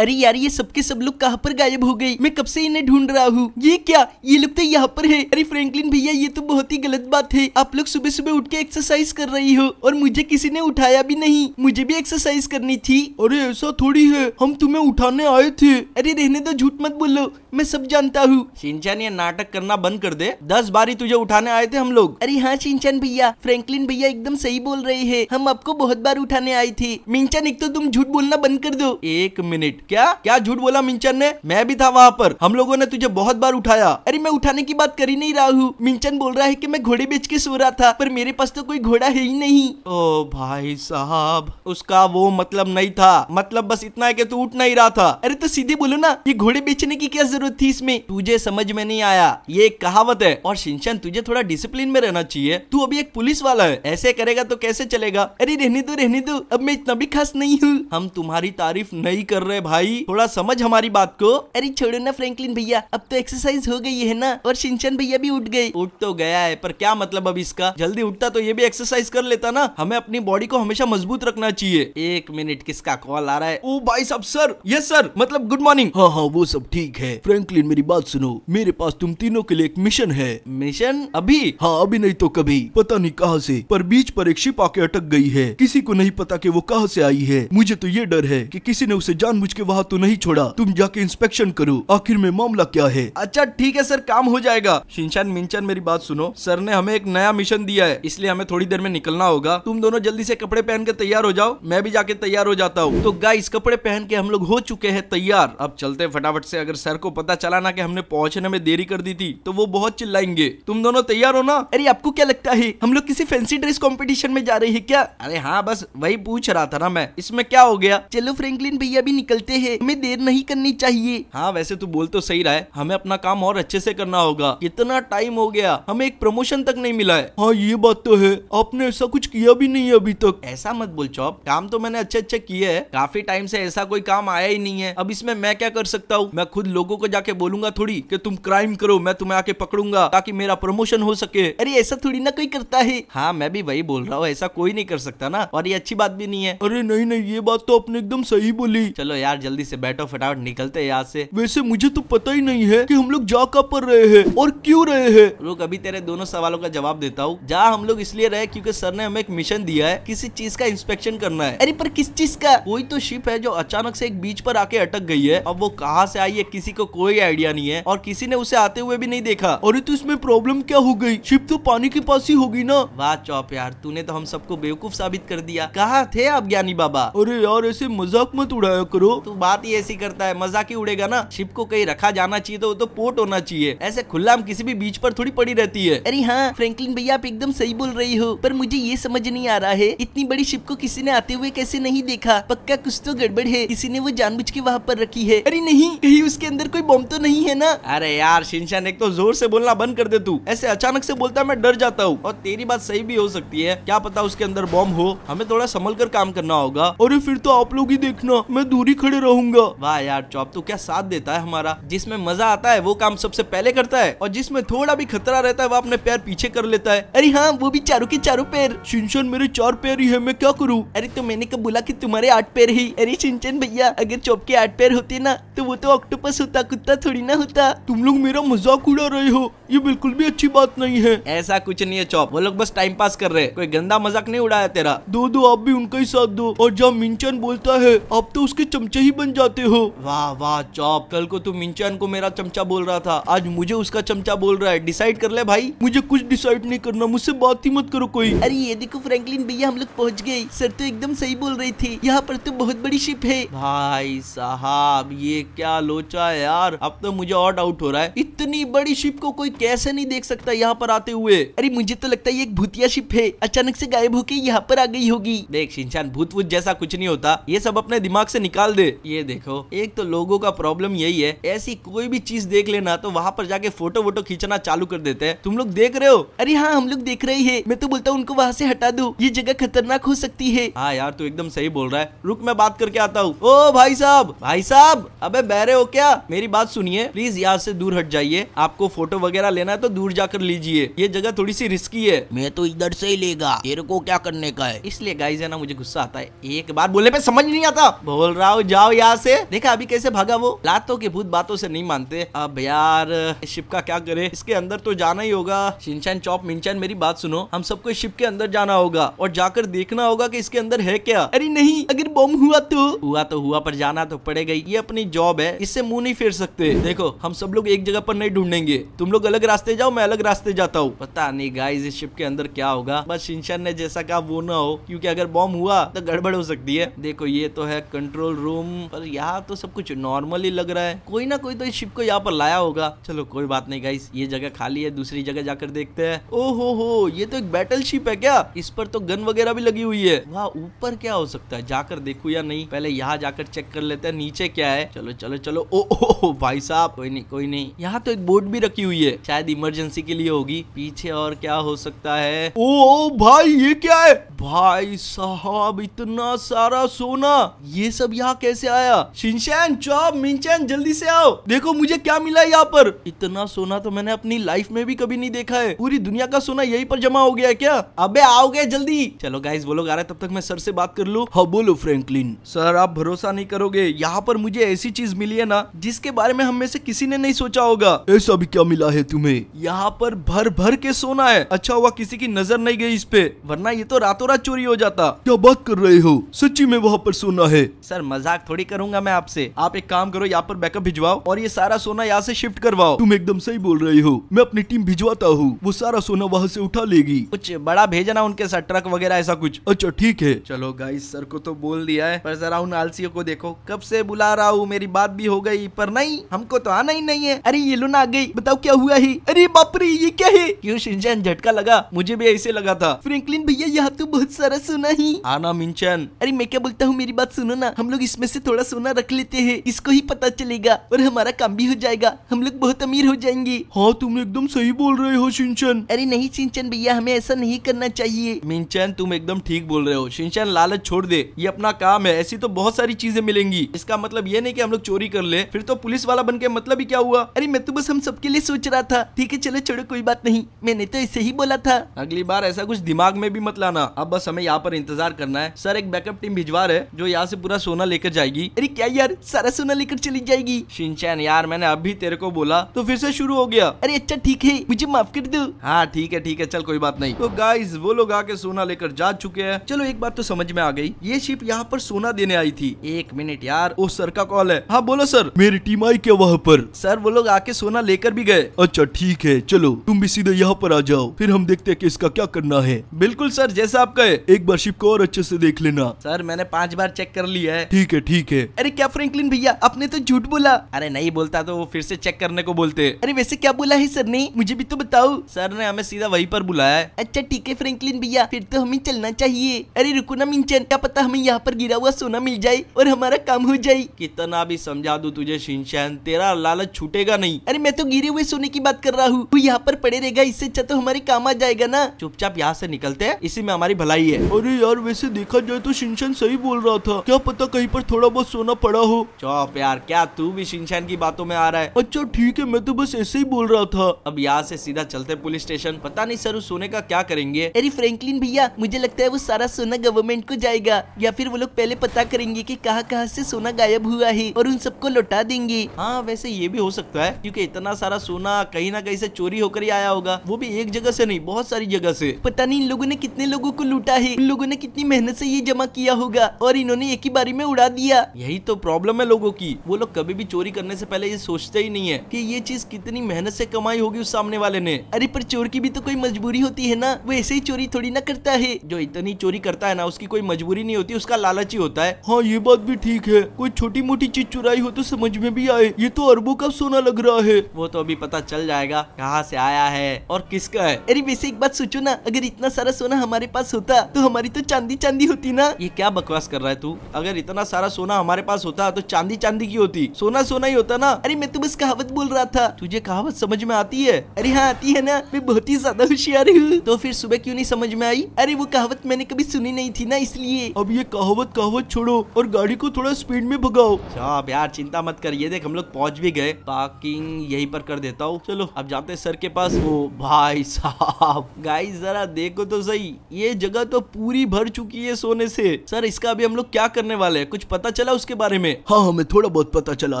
अरे यार ये सबके सब लोग कहाँ पर गायब हो गए मैं कब से इन्हें ढूंढ रहा हूँ ये क्या ये लोग तो यहाँ पर है अरे फ्रेंकलिन भैया ये तो बहुत ही गलत बात है आप लोग सुबह सुबह उठ के एक्सरसाइज कर रही हो और मुझे किसी ने उठाया भी नहीं मुझे भी एक्सरसाइज करनी थी अरे ऐसा थोड़ी है हम तुम्हें उठाने आए थे अरे रहने दो झूठ मत बोलो मैं सब जानता हूँ चिंचन ये नाटक करना बंद कर दे दस बार ही तुझे उठाने आए थे हम लोग अरे हाँ चिंचन भैया फ्रेंकलिन भैया एकदम सही बोल रहे हैं हम आपको बहुत बार उठाने आए थी मिंचन एक तो तुम झूठ बोलना बंद कर दो एक मिनट क्या क्या झूठ बोला मिंचन ने मैं भी था वहाँ पर हम लोगों ने तुझे बहुत बार उठाया अरे मैं उठाने की बात कर ही नहीं रहा हूँ मिंचन बोल रहा है की मैं घोड़े बेच के सो रहा था पर मेरे पास तो कोई घोड़ा है ही नहीं ओ भाई साहब उसका वो मतलब नहीं था मतलब बस इतना है कि तू उठ नहीं रहा था अरे तो सीधे बोलो ना ये घोड़े बेचने की क्या जरूरत थी इसमें तुझे समझ में नहीं आया ये एक कहावत है और शिंचन तुझे थोड़ा डिसिप्लिन में रहना चाहिए तू अभी एक पुलिस वाला है ऐसे करेगा तो कैसे चलेगा अरे रहने दो रहने दो अब मैं इतना भी खास नहीं हूँ हम तुम्हारी तारीफ नहीं कर रहे भाई भाई थोड़ा समझ हमारी बात को अरे छोड़ो ना फ्रैंकलिन भैया अब तो एक्सरसाइज हो गई है ना और सिंचन भैया भी उठ गए उठ तो गया है पर क्या मतलब अब इसका जल्दी उठता तो ये भी एक्सरसाइज कर लेता ना हमें अपनी बॉडी को हमेशा मजबूत रखना चाहिए एक मिनट किसका कॉल आ रहा है ओ भाई साहब सर ये सर मतलब गुड मॉर्निंग हाँ हाँ वो सब ठीक है फ्रैंकलिन मेरी बात सुनो मेरे पास तुम तीनों के लिए एक मिशन है मिशन अभी हाँ अभी नहीं तो कभी पता नहीं कहाँ से पर बीच पर एक शिप आके अटक गई है किसी को नहीं पता कि वो कहाँ से आई है मुझे तो ये डर है कि किसी ने उसे जान के वहाँ तो नहीं छोड़ा तुम जाके इंस्पेक्शन करो आखिर में मामला क्या है अच्छा ठीक है सर काम हो जाएगा शिनशान मिंचन मेरी बात सुनो सर ने हमें एक नया मिशन दिया है इसलिए हमें थोड़ी देर में निकलना होगा तुम दोनों जल्दी से कपड़े पहन के तैयार हो जाओ मैं भी जाके तैयार हो जाता हूँ तो गाइस कपड़े पहन के हम लोग हो चुके हैं तैयार अब चलते फटाफट से अगर सर को पता चला ना कि हमने पहुंचने में देरी कर दी थी तो वो बहुत चिल्लाएंगे तुम दोनों तैयार हो ना अरे आपको क्या लगता है हम लोग किसी फैंसी ड्रेस कॉम्पिटिशन में जा रहे हैं क्या अरे हाँ बस वही पूछ रहा था ना मैं इसमें क्या हो गया चलो फ्रेंकलिन भैया भी निकलते देते हैं हमें देर नहीं करनी चाहिए हाँ वैसे तू बोल तो सही रहा है हमें अपना काम और अच्छे से करना होगा कितना टाइम हो गया हमें एक प्रमोशन तक नहीं मिला है हाँ ये बात तो है आपने ऐसा कुछ किया भी नहीं है अभी तक ऐसा मत बोल चौप काम तो मैंने अच्छे अच्छे किए है काफी टाइम से ऐसा कोई काम आया ही नहीं है अब इसमें मैं क्या कर सकता हूँ मैं खुद लोगों को जाके बोलूंगा थोड़ी की तुम क्राइम करो मैं तुम्हें आके पकड़ूंगा ताकि मेरा प्रमोशन हो सके अरे ऐसा थोड़ी ना कोई करता है हाँ मैं भी वही बोल रहा हूँ ऐसा कोई नहीं कर सकता ना और ये अच्छी बात भी नहीं है अरे नहीं नहीं ये बात तो आपने एकदम सही बोली चलो यार जल्दी से बैठो फटाफट निकलते यहाँ से वैसे मुझे तो पता ही नहीं है कि हम लोग जा कब पर रहे हैं और क्यों रहे हैं लोग अभी तेरे दोनों सवालों का जवाब देता हूँ जहाँ हम लोग इसलिए रहे क्यूँकी सर ने हमें एक मिशन दिया है किसी चीज का इंस्पेक्शन करना है अरे पर किस चीज का कोई तो शिप है जो अचानक से एक बीच पर आके अटक गई है अब वो कहाँ से आई है किसी को कोई आइडिया नहीं है और किसी ने उसे आते हुए भी नहीं देखा अरे तो इसमें प्रॉब्लम क्या हो गई शिप तो पानी के पास ही होगी ना वाह चौप यार तूने तो हम सबको बेवकूफ साबित कर दिया कहा थे आप ज्ञानी बाबा अरे यार ऐसे मजाक मत उड़ाया करो तू बात ही ऐसी करता है मजाक ही उड़ेगा ना शिप को कहीं रखा जाना चाहिए तो वो तो पोर्ट होना चाहिए ऐसे हम किसी भी बीच पर थोड़ी पड़ी रहती है अरे हाँ फ्रेंकलिन भैया आप एकदम सही बोल रही हो पर मुझे ये समझ नहीं आ रहा है इतनी बड़ी शिप को किसी ने आते हुए कैसे नहीं देखा पक्का कुछ तो गड़बड़ है किसी ने वो जानबूझ के वहाँ पर रखी है अरे नहीं कहीं उसके अंदर कोई बॉम्ब तो नहीं है ना अरे यार शिनशान एक तो जोर से बोलना बंद कर दे तू ऐसे अचानक से बोलता मैं डर जाता हूँ और तेरी बात सही भी हो सकती है क्या पता उसके अंदर बॉम्ब हो हमें थोड़ा संभल कर काम करना होगा अरे फिर तो आप लोग ही देखना मैं दूरी खड़े रहूंगा वाह यार चौप तो क्या साथ देता है हमारा जिसमें मजा आता है वो काम सबसे पहले करता है और जिसमें थोड़ा भी खतरा रहता है वो अपने पैर पीछे कर लेता है अरे हाँ वो भी चारों के चारों पैर सिंचन मेरे चार पैर ही है मैं क्या करूँ अरे तो मैंने कब बोला की तुम्हारे आठ पैर ही अरे सिंचन भैया अगर चौप के आठ पैर होते ना तो वो तो ऑक्टोपस होता कुत्ता थोड़ी ना होता तुम लोग मेरा मजाक उड़ा रहे हो ये बिल्कुल भी अच्छी बात नहीं है ऐसा कुछ नहीं है चौप वो लोग बस टाइम पास कर रहे हैं कोई गंदा मजाक नहीं उड़ाया तेरा दो दो आप भी उनका ही साथ दो और जब मिंचन बोलता है आप तो उसके चमचे ही ही बन जाते हो वाह वाह चौप कल को तुम इंचान को मेरा चमचा बोल रहा था आज मुझे उसका चमचा बोल रहा है डिसाइड कर ले भाई मुझे कुछ डिसाइड नहीं करना मुझसे बात ही मत करो कोई अरे ये देखो फ्रैंकलिन भैया हम लोग पहुँच गए सर तो एकदम सही बोल रही थी यहाँ पर तो बहुत बड़ी शिप है भाई साहब ये क्या लोचा है यार अब तो मुझे और डाउट हो रहा है इतनी बड़ी शिप को कोई कैसे नहीं देख सकता यहाँ पर आते हुए अरे मुझे तो लगता है ये एक भूतिया शिप है अचानक से गायब होके यहाँ पर आ गई होगी देख शिंशान भूत वूत जैसा कुछ नहीं होता ये सब अपने दिमाग से निकाल दे ये देखो एक तो लोगों का प्रॉब्लम यही है ऐसी कोई भी चीज देख लेना तो वहाँ पर जाके फोटो वोटो खींचना चालू कर देते हैं तुम लोग देख रहे हो अरे हाँ हम लोग देख रहे हैं मैं तो बोलता हूँ उनको वहाँ से हटा दू ये जगह खतरनाक हो सकती है हाँ यार तू एकदम सही बोल रहा है रुक मैं बात करके आता हूँ ओ भाई साहब भाई साहब अबे बहरे हो क्या मेरी बात सुनिए प्लीज यहाँ से दूर हट जाइए आपको फोटो वगैरह लेना है तो दूर जाकर लीजिए ये जगह थोड़ी सी रिस्की है मैं तो इधर से ही लेगा तेरे को क्या करने का है इसलिए गाइस है ना मुझे गुस्सा आता है एक बार बोलने पे समझ नहीं आता बोल रहा हूँ जाओ जाओ यहाँ से देखा अभी कैसे भागा वो लातों के भूत बातों से नहीं मानते अब यार शिप का क्या करे इसके अंदर तो जाना ही होगा शिनचैन चौप मिनचैन मेरी बात सुनो हम सबको शिप के अंदर जाना होगा और जाकर देखना होगा की इसके अंदर है क्या अरे नहीं अगर बम हुआ तो हुआ तो हुआ पर जाना तो पड़ेगा ये अपनी जॉब है इससे मुंह नहीं फेर सकते देखो हम सब लोग एक जगह पर नहीं ढूंढेंगे तुम लोग अलग रास्ते जाओ मैं अलग रास्ते जाता हूँ पता नहीं गाइस इस शिप के अंदर क्या होगा बस शिनचैन ने जैसा कहा वो ना हो क्योंकि अगर बॉम्ब हुआ तो गड़बड़ हो सकती है देखो ये तो है कंट्रोल रूम हूँ पर यहाँ तो सब कुछ नॉर्मल ही लग रहा है कोई ना कोई तो इस शिप को यहाँ पर लाया होगा चलो कोई बात नहीं गाइस ये जगह खाली है दूसरी जगह जाकर देखते हैं ओहो हो ये तो एक बैटल शिप है क्या इस पर तो गन वगैरह भी लगी हुई है वहाँ ऊपर क्या हो सकता है जाकर देखू या नहीं पहले यहाँ जाकर चेक कर लेते हैं नीचे क्या है चलो चलो चलो ओ ओ भाई साहब कोई नहीं कोई नहीं यहाँ तो एक बोट भी रखी हुई है शायद इमरजेंसी के लिए होगी पीछे और क्या हो सकता है ओ भाई ये क्या है भाई साहब इतना सारा सोना ये सब यहाँ कैसे से आया शिनशैन चॉप मिनचैन जल्दी से आओ देखो मुझे क्या मिला यहाँ पर इतना सोना तो मैंने अपनी लाइफ में भी कभी नहीं देखा है पूरी दुनिया का सोना यही पर जमा हो गया है क्या अबे आओगे जल्दी चलो गाइस वो लोग आ रहा है तब तक मैं सर से बात कर लू हाँ बोलो फ्रेंकलिन सर आप भरोसा नहीं करोगे यहाँ पर मुझे ऐसी चीज मिली है ना जिसके बारे में हम में से किसी ने नहीं सोचा होगा ऐसा भी क्या मिला है तुम्हें यहाँ पर भर भर के सोना है अच्छा हुआ किसी की नजर नहीं गई इस पे वरना ये तो रातों रात चोरी हो जाता क्या बात कर रहे हो सच्ची में वहाँ पर सोना है सर मजाक थोड़ी करूंगा मैं आपसे आप एक काम करो यहाँ पर बैकअप भिजवाओ और ये सारा सोना यहाँ से शिफ्ट करवाओ तुम एकदम सही बोल रही हो मैं अपनी टीम भिजवाता हूँ वो सारा सोना वहाँ से उठा लेगी कुछ बड़ा भेजना उनके साथ ट्रक वगैरह ऐसा कुछ अच्छा ठीक है चलो गाइस सर को तो बोल दिया है पर जरा उन आलसियों को देखो कब से बुला रहा हूँ मेरी बात भी हो गई पर नहीं हमको तो आना ही नहीं है अरे ये लुना आ गई बताओ क्या हुआ है अरे बापरे ये क्या है क्यों सिंचन झटका लगा मुझे भी ऐसे लगा था फ्रेंकलिन भैया यहाँ तो बहुत सारा सुना ही आना मिंचन अरे मैं क्या बोलता हूँ मेरी बात सुनो ना हम लोग इसमें से से थोड़ा सोना रख लेते हैं इसको ही पता चलेगा और हमारा काम भी हो जाएगा हम लोग बहुत अमीर हो जाएंगे हाँ तुम एकदम सही बोल रहे हो सिंचन अरे नहीं सिंचन भैया हमें ऐसा नहीं करना चाहिए मिंचन तुम एकदम ठीक बोल रहे हो सिंचन लालच छोड़ दे ये अपना काम है ऐसी तो बहुत सारी चीजें मिलेंगी इसका मतलब ये नहीं की हम लोग चोरी कर ले फिर तो पुलिस वाला बन के मतलब ही क्या हुआ अरे मैं तो बस हम सबके लिए सोच रहा था ठीक है चलो छोड़ो कोई बात नहीं मैंने तो ऐसे ही बोला था अगली बार ऐसा कुछ दिमाग में भी मत लाना अब बस हमें यहाँ पर इंतजार करना है सर एक बैकअप टीम भिजवा रहे जो यहाँ से पूरा सोना लेकर जाए जाएगी अरे क्या यार सारा सोना लेकर चली जाएगी शिनचैन यार मैंने अभी तेरे को बोला तो फिर से शुरू हो गया अरे अच्छा ठीक है मुझे माफ कर दो हाँ ठीक है ठीक है चल कोई बात नहीं तो गाइस वो लोग आके सोना लेकर जा चुके हैं चलो एक बात तो समझ में आ गई ये शिप यहाँ पर सोना देने आई थी एक मिनट यार वो सर का कॉल है हाँ बोलो सर मेरी टीम आई क्या वहाँ पर सर वो लोग आके सोना लेकर भी गए अच्छा ठीक है चलो तुम भी सीधे यहाँ पर आ जाओ फिर हम देखते हैं कि इसका क्या करना है बिल्कुल सर जैसा आप कहे एक बार शिप को और अच्छे से देख लेना सर मैंने पांच बार चेक कर लिया है ठीक है ठीक ठीक है अरे क्या फ्रेंकलिन भैया आपने तो झूठ बोला अरे नहीं बोलता तो वो फिर से चेक करने को बोलते अरे वैसे क्या बोला है सर ने मुझे भी तो बताओ सर ने हमें सीधा वही पर बुलाया है अच्छा ठीक है फ्रेंकलिन भैया फिर तो हमें चलना चाहिए अरे रुको ना मिंचन क्या पता हमें यहाँ पर गिरा हुआ सोना मिल जाए और हमारा काम हो जाए कितना भी समझा दू तुझे शिनशान तेरा लालच छूटेगा नहीं अरे मैं तो गिरे हुए सोने की बात कर रहा हूँ यहाँ पर पड़े रहेगा इससे अच्छा तो हमारे काम आ जाएगा ना चुपचाप यहाँ से निकलते हैं इसी में हमारी भलाई है अरे यार वैसे देखा जाए तो शिनचैन सही बोल रहा था क्या पता कहीं पर थोड़ा बस सोना पड़ा हो चौप यार क्या तू भी शिनशान की बातों में आ रहा है अच्छा ठीक है मैं तो बस ऐसे ही बोल रहा था अब यहाँ से सीधा चलते पुलिस स्टेशन पता नहीं सर उस सोने का क्या करेंगे अरे फ्रेंकलिन भैया मुझे लगता है वो सारा सोना गवर्नमेंट को जाएगा या फिर वो लोग पहले पता करेंगे की कहाँ कहाँ से सोना गायब हुआ है और उन सबको लौटा देंगे हाँ वैसे ये भी हो सकता है क्यूँकी इतना सारा सोना कहीं ना कहीं से चोरी होकर ही आया होगा वो भी एक जगह से नहीं बहुत सारी जगह से पता नहीं इन लोगों ने कितने लोगों को लूटा है इन लोगों ने कितनी मेहनत से ये जमा किया होगा और इन्होंने एक ही बारी में उड़ा दिया गया यही तो प्रॉब्लम है लोगों की वो लोग कभी भी चोरी करने से पहले ये सोचते ही नहीं है कि ये चीज कितनी मेहनत से कमाई होगी उस सामने वाले ने अरे पर चोर की भी तो कोई मजबूरी होती है ना वो ऐसे ही चोरी थोड़ी ना करता है जो इतनी चोरी करता है ना उसकी कोई मजबूरी नहीं होती उसका लालच ही होता है हाँ ये बात भी ठीक है कोई छोटी मोटी चीज चुराई हो तो समझ में भी आए ये तो अरबों का सोना लग रहा है वो तो अभी पता चल जाएगा कहाँ से आया है और किसका है अरे वैसे एक बात सोचो ना अगर इतना सारा सोना हमारे पास होता तो हमारी तो चांदी चांदी होती ना ये क्या बकवास कर रहा है तू अगर इतना सारा सोना सोना हमारे पास होता तो चांदी चांदी की होती सोना सोना ही होता ना अरे मैं तो बस कहावत बोल रहा था तुझे कहावत समझ में आती है अरे हाँ आती है ना मैं बहुत ही ज्यादा होशियार हूँ तो फिर सुबह क्यों नहीं समझ में आई अरे वो कहावत मैंने कभी सुनी नहीं थी ना इसलिए अब ये कहावत कहावत छोड़ो और गाड़ी को थोड़ा स्पीड में भगाओ साहब यार चिंता मत कर ये देख हम लोग पहुंच भी गए पार्किंग यही पर कर देता हूँ चलो अब जाते सर के पास वो भाई साहब गाइस जरा देखो तो सही ये जगह तो पूरी भर चुकी है सोने से सर इसका अभी हम लोग क्या करने वाले हैं कुछ पता पता चला उसके बारे में हाँ हमें थोड़ा बहुत पता चला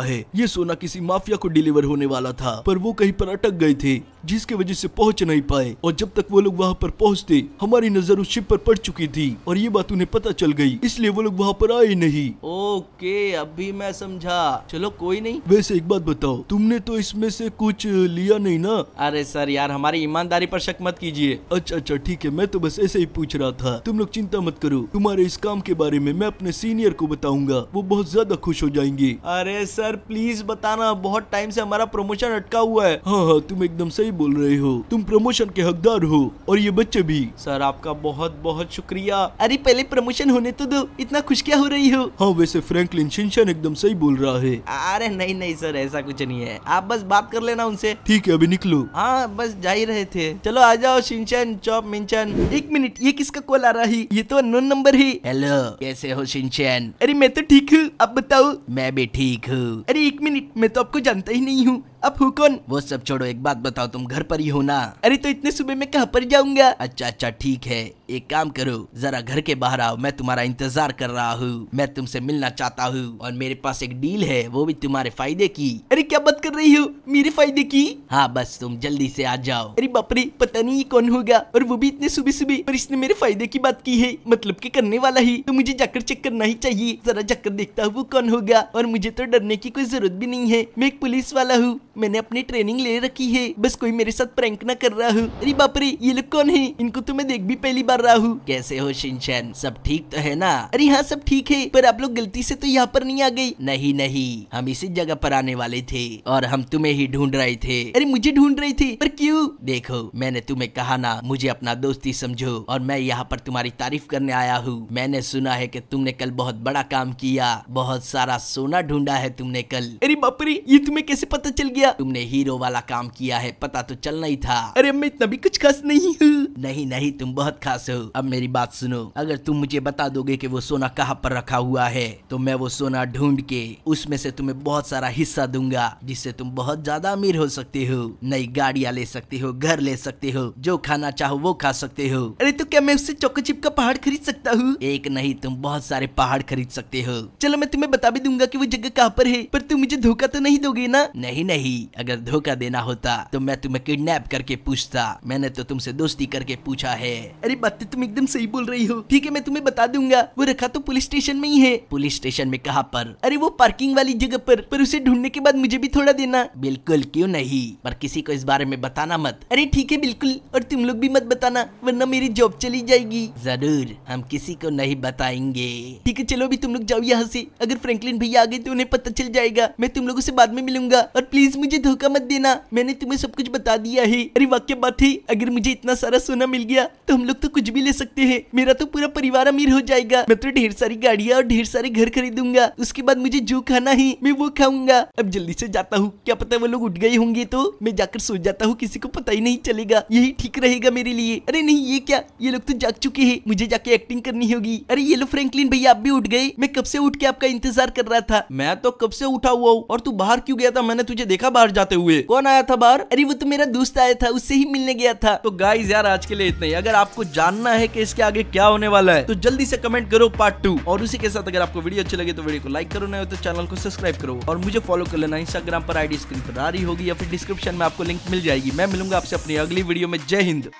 है ये सोना किसी माफिया को डिलीवर होने वाला था पर वो कहीं पर अटक गए थे जिसके वजह से पहुंच नहीं पाए और जब तक वो लोग वहाँ पर पहुँचते हमारी नजर उस शिप पर पड़ चुकी थी और ये बात उन्हें पता चल गई इसलिए वो लोग वहाँ पर आए नहीं ओके अभी मैं समझा चलो कोई नहीं वैसे एक बात बताओ तुमने तो इसमें से कुछ लिया नहीं ना अरे सर यार हमारी ईमानदारी पर शक मत कीजिए अच्छा अच्छा ठीक है मैं तो बस ऐसे ही पूछ रहा था तुम लोग चिंता मत करो तुम्हारे इस काम के बारे में मैं अपने सीनियर को बताऊंगा वो बहुत ज्यादा खुश हो जाएंगे अरे सर प्लीज बताना बहुत टाइम से हमारा प्रमोशन अटका हुआ है हाँ हाँ तुम एकदम सही बोल रहे हो तुम प्रमोशन के हकदार हो और ये बच्चे भी सर आपका बहुत बहुत शुक्रिया अरे पहले प्रमोशन होने तो दो इतना खुश क्या हो रही हो हाँ वैसे फ्रेंकलिन शिनशन एकदम सही बोल रहा है अरे नहीं नहीं सर ऐसा कुछ नहीं है आप बस बात कर लेना उनसे ठीक है अभी निकलो हाँ बस जा ही रहे थे चलो आ जाओ शिनचन चौप मिंचन एक मिनट ये किसका कॉल आ रहा है ये तो नोन नंबर ही हेलो कैसे हो शिनचन अरे मैं तो ठीक हूँ अब बताओ मैं भी ठीक हूँ अरे एक मिनट मैं तो आपको जानता ही नहीं हूँ अब हुकुन कौन वो सब छोड़ो एक बात बताओ तुम घर पर ही हो ना अरे तो इतने सुबह में कहाँ पर जाऊंगा अच्छा अच्छा ठीक है एक काम करो जरा घर के बाहर आओ मैं तुम्हारा इंतजार कर रहा हूँ मैं तुमसे मिलना चाहता हूँ और मेरे पास एक डील है वो भी तुम्हारे फायदे की अरे क्या बात कर रही हो मेरे फायदे की हाँ बस तुम जल्दी से आ जाओ अरे बापरे पता नहीं कौन होगा और वो भी इतने सुबह सुबह पर इसने मेरे फायदे की बात की है मतलब की करने वाला ही तो मुझे जाकर चेक करना ही चाहिए जरा जाकर देखता हूँ वो कौन होगा और मुझे तो डरने की कोई जरूरत भी नहीं है मैं एक पुलिस वाला हूँ मैंने अपनी ट्रेनिंग ले रखी है बस कोई मेरे साथ प्रैंक ना कर रहा हूँ अरे बापरे ये लोग कौन है इनको तो मैं देख भी पहली बार रहा हूँ कैसे हो शिनचैन सब ठीक तो है ना अरे हाँ सब ठीक है पर आप लोग गलती से तो यहाँ पर नहीं आ गई नहीं नहीं हम इसी जगह पर आने वाले थे और हम तुम्हें ही ढूंढ रहे थे अरे मुझे ढूंढ रहे थे पर क्यूँ देखो मैंने तुम्हें कहा ना मुझे अपना दोस्ती समझो और मैं यहाँ पर तुम्हारी तारीफ करने आया हूँ मैंने सुना है की तुमने कल बहुत बड़ा काम किया बहुत सारा सोना ढूंढा है तुमने कल अरे बापरे ये तुम्हें कैसे पता चल गया गया तुमने हीरो वाला काम किया है पता तो चलना ही था अरे मैं इतना भी कुछ खास नहीं हूँ नहीं नहीं तुम बहुत खास हो अब मेरी बात सुनो अगर तुम मुझे बता दोगे कि वो सोना कहाँ पर रखा हुआ है तो मैं वो सोना ढूंढ के उसमें से तुम्हें बहुत सारा हिस्सा दूंगा जिससे तुम बहुत ज्यादा अमीर हो सकते हो नई गाड़िया ले सकते हो घर ले सकते हो जो खाना चाहो वो खा सकते हो अरे तो क्या मैं उससे चौको चिप का पहाड़ खरीद सकता हूँ एक नहीं तुम बहुत सारे पहाड़ खरीद सकते हो चलो मैं तुम्हें बता भी दूंगा की वो जगह कहाँ पर है पर तुम मुझे धोखा तो नहीं दोगे ना नहीं नहीं भी अगर धोखा देना होता तो मैं तुम्हें किडनैप करके पूछता मैंने तो तुमसे दोस्ती करके पूछा है अरे बात तो तुम एकदम सही बोल रही हो ठीक है मैं तुम्हें बता दूंगा वो रखा तो पुलिस स्टेशन में ही है पुलिस स्टेशन में कहा पर अरे वो पार्किंग वाली जगह पर पर उसे ढूंढने के बाद मुझे भी थोड़ा देना बिल्कुल क्यों नहीं पर किसी को इस बारे में बताना मत अरे ठीक है बिल्कुल और तुम लोग भी मत बताना वरना मेरी जॉब चली जाएगी जरूर हम किसी को नहीं बताएंगे ठीक है चलो अभी तुम लोग जाओ यहाँ से अगर फ्रैंकलिन भैया आ गए तो उन्हें पता चल जाएगा मैं तुम लोगों से बाद में मिलूंगा और प्लीज मुझे धोखा मत देना मैंने तुम्हें सब कुछ बता दिया है अरे वाक्य बात है अगर मुझे इतना सारा सोना मिल गया तो हम लोग तो कुछ भी ले सकते हैं मेरा तो पूरा परिवार अमीर हो जाएगा मैं तो ढेर सारी गाड़िया और ढेर सारे घर खरीदूंगा उसके बाद मुझे जो खाना है मैं वो खाऊंगा अब जल्दी से जाता हूँ क्या पता वो लोग उठ गए होंगे तो मैं जाकर सो जाता हूँ किसी को पता ही नहीं चलेगा यही ठीक रहेगा मेरे लिए अरे नहीं ये क्या ये लोग तो जाग चुके हैं मुझे जाके एक्टिंग करनी होगी अरे ये लो फ्रैंकलिन भैया आप भी उठ गए मैं कब से उठ के आपका इंतजार कर रहा था मैं तो कब से उठा हुआ हूँ और तू बाहर क्यों गया था मैंने तुझे देखा था बाहर जाते हुए कौन आया था बाहर अरे वो तो मेरा दोस्त आया था उससे ही मिलने गया था तो गाइज यार आज के लिए इतना ही अगर आपको जानना है की इसके आगे क्या होने वाला है तो जल्दी से कमेंट करो पार्ट टू और उसी के साथ अगर आपको वीडियो अच्छी लगे तो वीडियो को लाइक करो ना तो चैनल को सब्सक्राइब करो और मुझे फॉलो कर लेना इंस्टाग्राम पर आईडी स्क्रीन पर आ रही होगी या फिर डिस्क्रिप्शन में आपको लिंक मिल जाएगी मैं मिलूंगा आपसे अपनी अगली वीडियो में जय हिंद